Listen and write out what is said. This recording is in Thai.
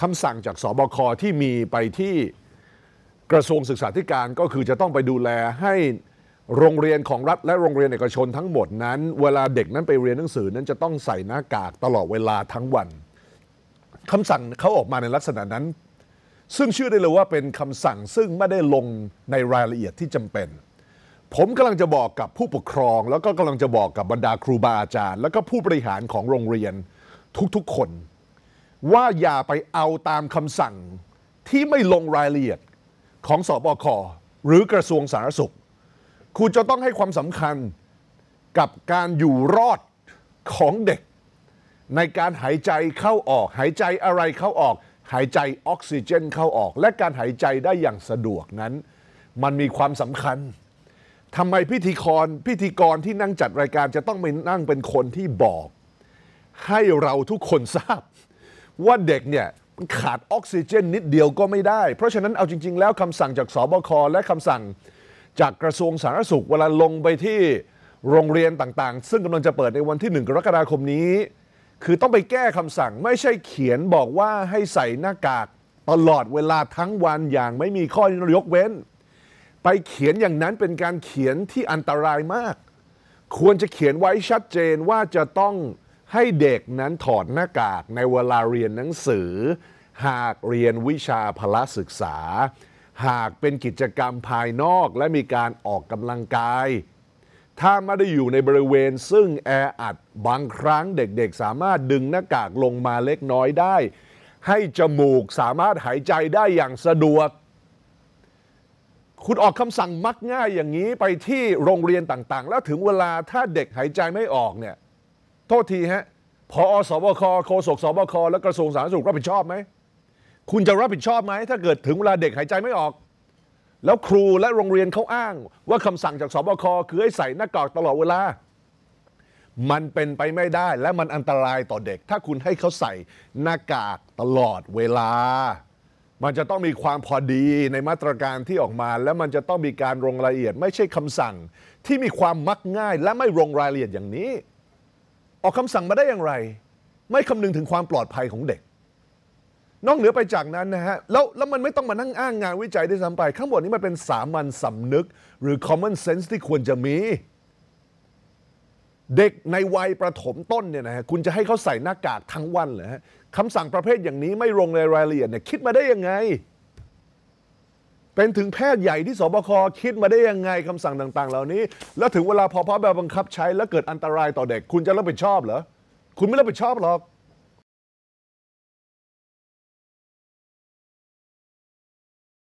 คำสั่งจากสบคที่มีไปที่กระทรวงศึกษาธิการก็คือจะต้องไปดูแลให้โรงเรียนของรัฐ และโรงเรียนเอกชนทั้งหมดนั้น เวลาเด็กนั้นไปเรียนหนังสือนั้นจะต้องใส่หน้ากากตลอดเวลาทั้งวันคำสั่งเขาออกมาในลักษณะนั้น ซึ่งเชื่อได้เลยว่าเป็นคำสั่งซึ่งไม่ได้ลงในรายละเอียดที่จำเป็น ผมกำลังจะบอกกับผู้ปกครอง แล้วก็กำลังจะบอกกับบรรดาครูบาอาจารย์ แล้วก็ผู้บริหารของโรงเรียนทุกๆ คนว่าอย่าไปเอาตามคำสั่งที่ไม่ลงรายละเอียดของสอบอคหรือกระทรวงสาธารณสุข คุณจะต้องให้ความสำคัญกับการอยู่รอดของเด็ก ในการหายใจเข้าออก หายใจอะไรเข้าออก หายใจออกซิเจนเข้าออก และการหายใจได้อย่างสะดวกนั้น มันมีความสำคัญทำไมพิธีกรพิธีกรที่นั่งจัดรายการจะต้องไปนั่งเป็นคนที่บอก ให้เราทุกคนทราบว่าเด็กเนี่ยขาดออกซิเจนนิดเดียวก็ไม่ได้ เพราะฉะนั้นเอาจริงๆ แล้วคำสั่งจากสบคและคำสั่ง จากกระทรวงสาธารณสุขเวลาลงไปที่โรงเรียนต่างๆ ซึ่งกำลังจะเปิดในวันที่ 1 กรกฎาคมนี้ คือต้องไปแก้คำสั่ง ไม่ใช่เขียนบอกว่าให้ใส่หน้ากาก ตลอดเวลาทั้งวันอย่างไม่มีข้อยกเว้น ไปเขียนอย่างนั้นเป็นการเขียนที่อันตรายมาก ควรจะเขียนไว้ชัดเจนว่าจะต้องให้เด็กนั้นถอดหน้ากากในเวลาเรียนหนังสือ หากเรียนวิชาพละศึกษา หากเป็นกิจกรรมภายนอก และมีการออกกำลังกาย ถ้าไม่ได้อยู่ในบริเวณซึ่งแออัดบางครั้งเด็กๆสามารถดึงหน้ากากลงมาเล็กน้อยได้ ให้จมูกสามารถหายใจได้อย่างสะดวก คุณออกคำสั่งมักง่ายอย่างนี้ไปที่โรงเรียนต่างๆ แล้วถึงเวลาถ้าเด็กหายใจไม่ออกเนี่ยโทษทีฮะ พอสบคโฆษกสบคและกระทรวงสาธารณสุขรับผิดชอบไหม คุณจะรับผิดชอบไหมถ้าเกิดถึงเวลาเด็กหายใจไม่ออก แล้วครูและโรงเรียนเขาอ้าง ว่าคำสั่งจากสบคคือให้ใส่หน้ากากตลอดเวลา มันเป็นไปไม่ได้และมันอันตรายต่อเด็กถ้าคุณให้เขาใส่หน้ากากตลอดเวลา มันจะต้องมีความพอดีในมาตรการที่ออกมา และมันจะต้องมีการลงรายละเอียดไม่ใช่คำสั่งที่มีความมักง่ายและไม่ลงรายละเอียดอย่างนี้ออกคำสั่งมาได้อย่างไร ไม่คำนึงถึงความปลอดภัยของเด็ก นอกเหนือไปจากนั้นนะฮะ แล้วแล้วมันไม่ต้องมานั่งอ้างงานวิจัยด้วยซ้ำไป ข้างบนนี้มันเป็นสามัญสำนึก หรือ common sense ที่ควรจะมี เด็กในวัยประถมต้นเนี่ยนะฮะคุณจะให้เขาใส่หน้ากากทั้งวันเหรอฮะคำสั่งประเภทอย่างนี้ไม่ลงในรายละเอียดเนี่ยคิดมาได้ยังไงเป็นถึงแพทย์ใหญ่ที่สบคคิดมาได้ยังไงคำสั่งต่างๆ เหล่านี้ แล้วถึงเวลาพอพระแบบบังคับใช้แล้วเกิดอันตรายต่อเด็กคุณจะรับผิดชอบเหรอ คุณไม่รับผิดชอบหรอก